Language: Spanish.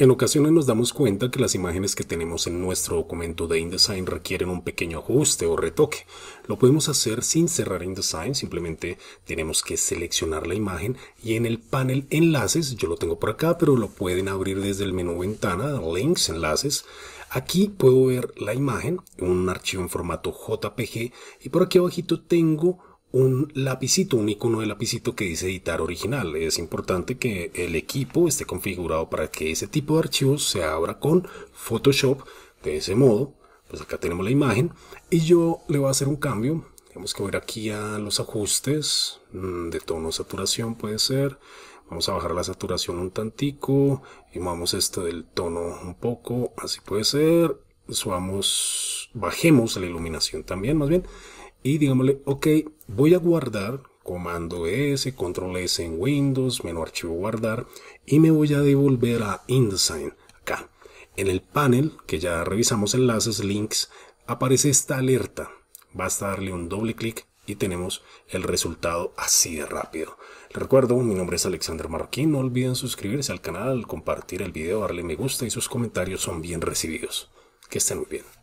En ocasiones nos damos cuenta que las imágenes que tenemos en nuestro documento de InDesign requieren un pequeño ajuste o retoque. Lo podemos hacer sin cerrar InDesign, simplemente tenemos que seleccionar la imagen y en el panel enlaces, yo lo tengo por acá, pero lo pueden abrir desde el menú ventana, links, enlaces. Aquí puedo ver la imagen, un archivo en formato JPG y por aquí abajito tengo un lapicito, un icono de lapicito que dice editar original. Es importante que el equipo esté configurado para que ese tipo de archivos se abra con Photoshop. De ese modo, pues acá tenemos la imagen y yo le voy a hacer un cambio. Tenemos que ver aquí a los ajustes mm, de tono, saturación puede ser. Vamos a bajar la saturación un tantico y movamos esto del tono un poco, así puede ser. Subamos, bajemos la iluminación también, más bien y digámosle, ok, voy a guardar comando S, control S en Windows, menú archivo guardar y me voy a devolver a InDesign acá. En el panel que ya revisamos enlaces, links, aparece esta alerta. Basta darle un doble clic y tenemos el resultado así de rápido. recuerdo, mi nombre es Alexander Marroquín, no olviden suscribirse al canal, compartir el video, darle me gusta y sus comentarios son bien recibidos. Que estén muy bien.